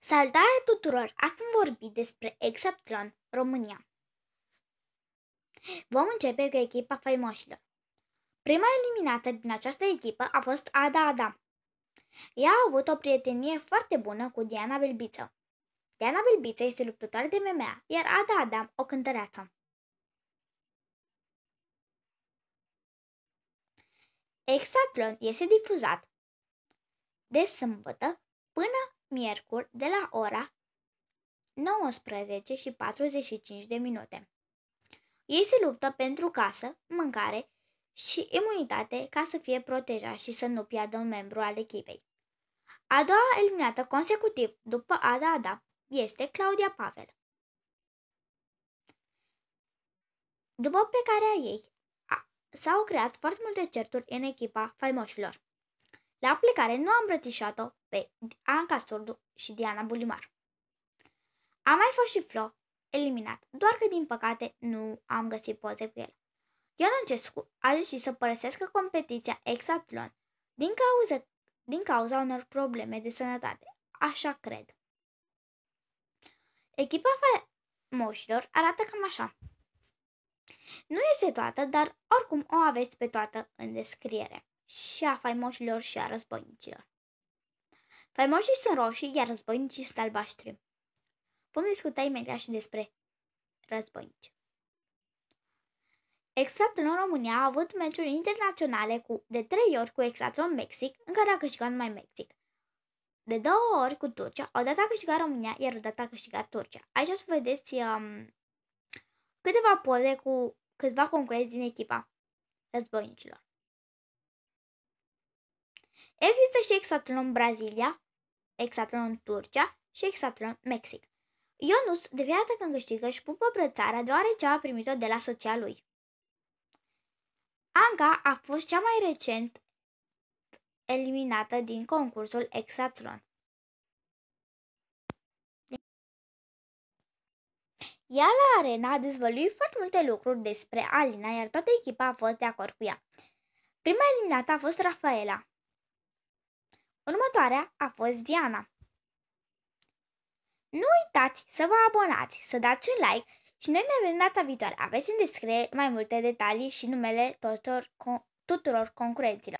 Salutare tuturor! Astăzi vom vorbi despre Exatlon România. Vom începe cu echipa faimoșilor. Prima eliminată din această echipă a fost Ada Adam. Ea a avut o prietenie foarte bună cu Diana Belbiță. Diana Belbiță este luptătoare de MMA, iar Ada Adam o cântăreață. Exatlon este difuzat de sâmbătă până miercuri, de la ora 19 și 45 de minute. Ei se luptă pentru casă, mâncare și imunitate ca să fie protejați și să nu piardă un membru al echipei. A doua eliminată consecutiv după Ada Ada este Claudia Pavel. După plecarea ei, s-au creat foarte multe certuri în echipa faimoșilor la plecare nu am îmbrățișat-o pe Anca Sordu și Diana Bulimar. A mai fost și Flo, eliminat, doar că din păcate nu am găsit poze cu el. Ion Cescu a decis să părăsească competiția Exatlon din cauza, din cauza unor probleme de sănătate, așa cred. Echipa moșilor arată cam așa. Nu este toată, dar oricum o aveți pe toată în descriere și a faimoșilor și a războinicilor. Faimoșii sunt roșii, iar războinicii sunt albaștri. Vom discuta imediat și despre războinici. Exatlon România a avut meciuri internaționale cu, de trei ori cu Exatlon Mexic, în care a câștigat numai Mexic. De două ori cu Turcia, odată a câștigat România, iar odată a câștigat Turcia. Aici o să vedeți um, câteva poze cu câțiva concurenți din echipa războinicilor. Există și exatlon Brazilia, exatlon Turcia și exatlon Mexic. Ionus, de fiecare când câștigă, își pupă brățara deoarece a primit-o de la soția lui. Anca a fost cea mai recent eliminată din concursul Exatlon. Ea la arena a dezvăluit foarte multe lucruri despre Alina, iar toată echipa a fost de acord cu ea. Prima eliminată a fost Rafaela. Următoarea a fost Diana. Nu uitați să vă abonați, să dați un like și noi ne vedem data viitoare. Aveți în descriere mai multe detalii și numele tuturor, tuturor concurenților.